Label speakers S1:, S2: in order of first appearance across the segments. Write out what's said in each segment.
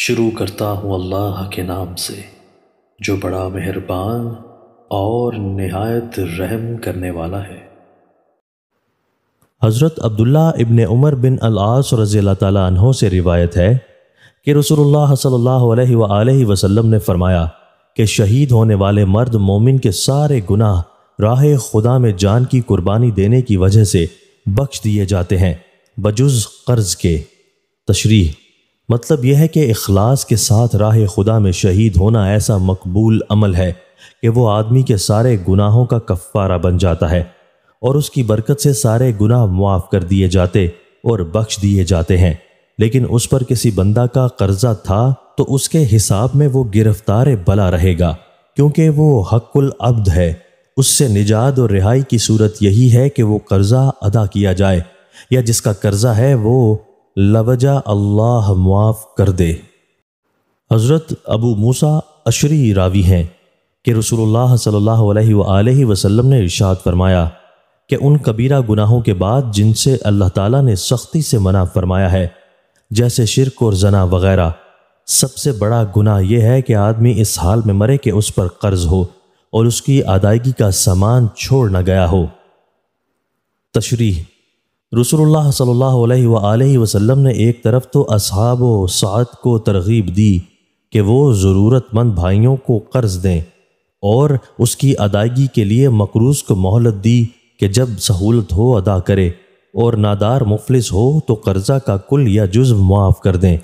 S1: शुरू करता हूँ अल्लाह के नाम से जो बड़ा मेहरबान और नहायत रहम करने वाला है हज़रत अब्दुल्ला इबन उमर बिन अलास रज़ी तहों से रिवायत है कि रसोल्ला सल्ला वसम ने फ़रमाया कि शहीद होने वाले मर्द मोमिन के सारे गुनाह राह खुदा में जान की कुर्बानी देने की वजह से बख्श दिए जाते हैं बजुज़ कर्ज़ के तशरीह मतलब यह है कि अखलास के साथ राह खुदा में शहीद होना ऐसा मकबूल अमल है कि वो आदमी के सारे गुनाहों का कफ़ारा बन जाता है और उसकी बरकत से सारे गुनाह मुआफ़ कर दिए जाते और बख्श दिए जाते हैं लेकिन उस पर किसी बंदा का कर्जा था तो उसके हिसाब में वो गिरफ्तार बला रहेगा क्योंकि वो हक्कुल अब्द है उससे निजात और रिहाई की सूरत यही है कि वो कर्जा अदा किया जाए या जिसका कर्जा है वो लवजा अल्लाह मुआफ़ कर दे हज़रत अबू मूसा अशरी रावी हैं कि रसूलुल्लाह सल्लल्लाहु अलैहि वसल्लम ने इरशाद फरमाया कि उन कबीरा गुनाहों के बाद जिनसे अल्लाह ताला ने सख्ती से मना फरमाया है जैसे शिरक और जना वगैरह सबसे बड़ा गुनाह यह है कि आदमी इस हाल में मरे कि उस पर कर्ज हो और उसकी अदायगी का सामान छोड़ न गया हो तशरीह रसूलुल्लाह सल्ला वसम ने एक तरफ तो असहाब सात को तरगीब दी कि वो ज़रूरतमंद भाइयों को कर्ज़ दें और उसकी अदायगी के लिए मकरूज को मोहलत दी कि जब सहूलत हो अदा करे और नादार मुफलिस हो तो कर्ज़ा का कुल या जुज्व मुआफ़ कर दें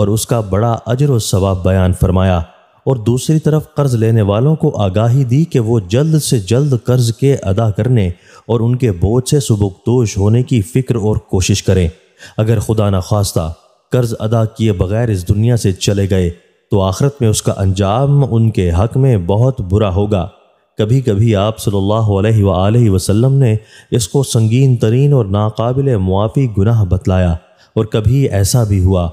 S1: और उसका बड़ा अजर व सवाब बयान फरमाया और दूसरी तरफ कर्ज लेने वालों को आगाही दी कि वो जल्द से जल्द कर्ज के अदा करने और उनके बोझ से सबकदोश होने की फ़िक्र और कोशिश करें अगर खुदा न खास्ता कर्ज अदा किए बगैर इस दुनिया से चले गए तो आखरत में उसका अंजाम उनके हक में बहुत बुरा होगा कभी कभी आप सल्लल्लाहु अलैहि वसल्लम ने इसको संगीन तरीन और नाकबिल मुआफ़ी गुनाह बतलाया और कभी ऐसा भी हुआ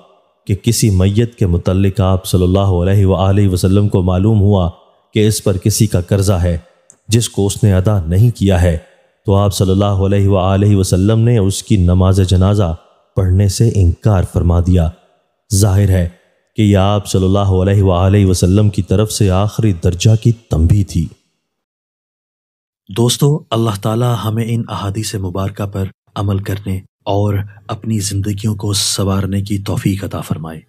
S1: कि किसी मैत के मतलब आप सल्लल्लाहु अलैहि वसल्लम को मालूम हुआ कि इस पर किसी का कर्जा है जिसको उसने अदा नहीं किया है तो आप सल्लल्लाहु अलैहि वसल्लम ने उसकी नमाज जनाजा पढ़ने से इनकार फरमा दिया जाहिर है कि यह आप सल्लल्लाहु अलैहि वसल्लम की तरफ से आखिरी दर्जा की तंबी थी दोस्तों अल्लाह ताला हमें इन अहादी से मुबारका पर अमल करने और अपनी ज़िंदगियों को संवारने की तोफ़ीक अता फरमाए